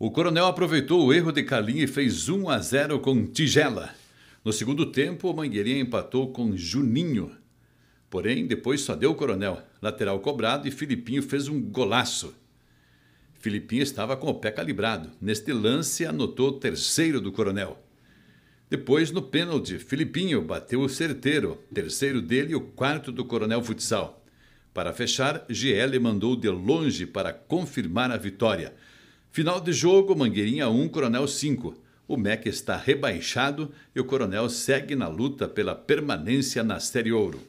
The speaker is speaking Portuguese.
O Coronel aproveitou o erro de Calim e fez 1 a 0 com Tigela. No segundo tempo, o Mangueirinha empatou com Juninho. Porém, depois só deu o Coronel, lateral cobrado e Filipinho fez um golaço. Filipinho estava com o pé calibrado. Neste lance, anotou o terceiro do Coronel. Depois, no pênalti, Filipinho bateu o certeiro, terceiro dele e o quarto do Coronel Futsal. Para fechar, GL mandou de longe para confirmar a vitória. Final de jogo, Mangueirinha 1, Coronel 5. O MEC está rebaixado e o Coronel segue na luta pela permanência na Série Ouro.